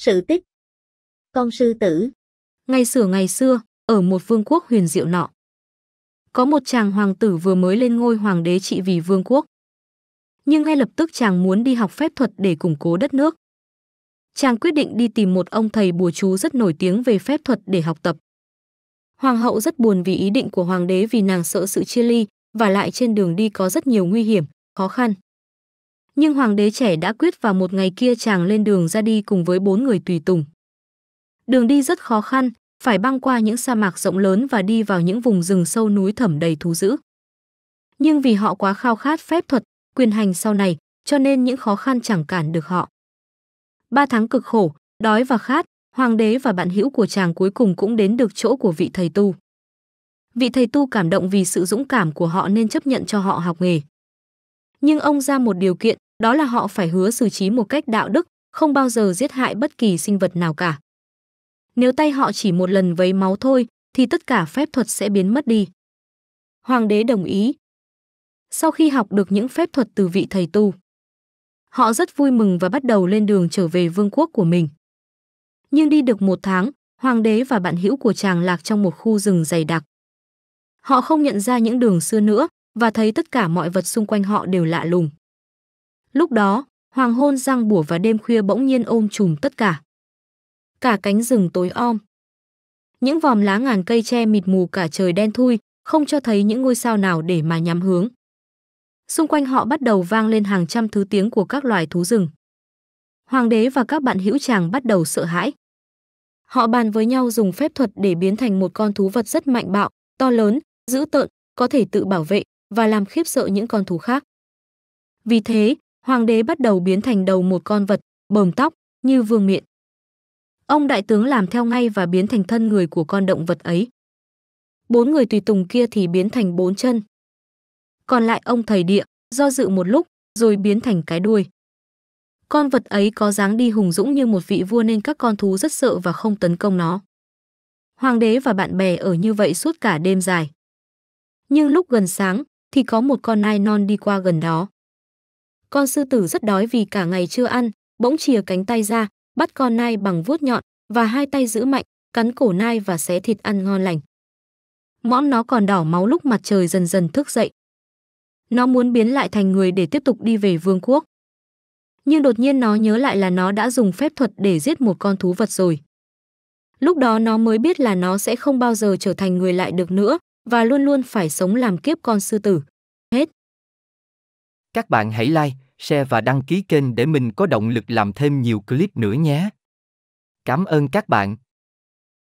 Sự tích Con sư tử Ngày xưa ngày xưa, ở một vương quốc huyền diệu nọ, có một chàng hoàng tử vừa mới lên ngôi hoàng đế trị vì vương quốc. Nhưng ngay lập tức chàng muốn đi học phép thuật để củng cố đất nước. Chàng quyết định đi tìm một ông thầy bùa chú rất nổi tiếng về phép thuật để học tập. Hoàng hậu rất buồn vì ý định của hoàng đế vì nàng sợ sự chia ly và lại trên đường đi có rất nhiều nguy hiểm, khó khăn nhưng hoàng đế trẻ đã quyết vào một ngày kia chàng lên đường ra đi cùng với bốn người tùy tùng. Đường đi rất khó khăn, phải băng qua những sa mạc rộng lớn và đi vào những vùng rừng sâu núi thẳm đầy thú dữ. Nhưng vì họ quá khao khát phép thuật, quyền hành sau này, cho nên những khó khăn chẳng cản được họ. Ba tháng cực khổ, đói và khát, hoàng đế và bạn hữu của chàng cuối cùng cũng đến được chỗ của vị thầy tu. Vị thầy tu cảm động vì sự dũng cảm của họ nên chấp nhận cho họ học nghề. Nhưng ông ra một điều kiện, đó là họ phải hứa xử trí một cách đạo đức, không bao giờ giết hại bất kỳ sinh vật nào cả. Nếu tay họ chỉ một lần vấy máu thôi, thì tất cả phép thuật sẽ biến mất đi. Hoàng đế đồng ý. Sau khi học được những phép thuật từ vị thầy tu, họ rất vui mừng và bắt đầu lên đường trở về vương quốc của mình. Nhưng đi được một tháng, hoàng đế và bạn hữu của chàng lạc trong một khu rừng dày đặc. Họ không nhận ra những đường xưa nữa và thấy tất cả mọi vật xung quanh họ đều lạ lùng. Lúc đó, hoàng hôn răng bủa và đêm khuya bỗng nhiên ôm trùm tất cả. Cả cánh rừng tối om. Những vòm lá ngàn cây che mịt mù cả trời đen thui, không cho thấy những ngôi sao nào để mà nhắm hướng. Xung quanh họ bắt đầu vang lên hàng trăm thứ tiếng của các loài thú rừng. Hoàng đế và các bạn hữu chàng bắt đầu sợ hãi. Họ bàn với nhau dùng phép thuật để biến thành một con thú vật rất mạnh bạo, to lớn, dữ tợn, có thể tự bảo vệ và làm khiếp sợ những con thú khác. Vì thế, hoàng đế bắt đầu biến thành đầu một con vật, bờm tóc, như vương miện. Ông đại tướng làm theo ngay và biến thành thân người của con động vật ấy. Bốn người tùy tùng kia thì biến thành bốn chân. Còn lại ông thầy địa, do dự một lúc, rồi biến thành cái đuôi. Con vật ấy có dáng đi hùng dũng như một vị vua nên các con thú rất sợ và không tấn công nó. Hoàng đế và bạn bè ở như vậy suốt cả đêm dài. Nhưng lúc gần sáng thì có một con nai non đi qua gần đó. Con sư tử rất đói vì cả ngày chưa ăn, bỗng chìa cánh tay ra, bắt con nai bằng vuốt nhọn và hai tay giữ mạnh, cắn cổ nai và xé thịt ăn ngon lành. Mõm nó còn đỏ máu lúc mặt trời dần dần thức dậy. Nó muốn biến lại thành người để tiếp tục đi về vương quốc. Nhưng đột nhiên nó nhớ lại là nó đã dùng phép thuật để giết một con thú vật rồi. Lúc đó nó mới biết là nó sẽ không bao giờ trở thành người lại được nữa và luôn luôn phải sống làm kiếp con sư tử. Các bạn hãy like, share và đăng ký kênh để mình có động lực làm thêm nhiều clip nữa nhé. Cảm ơn các bạn.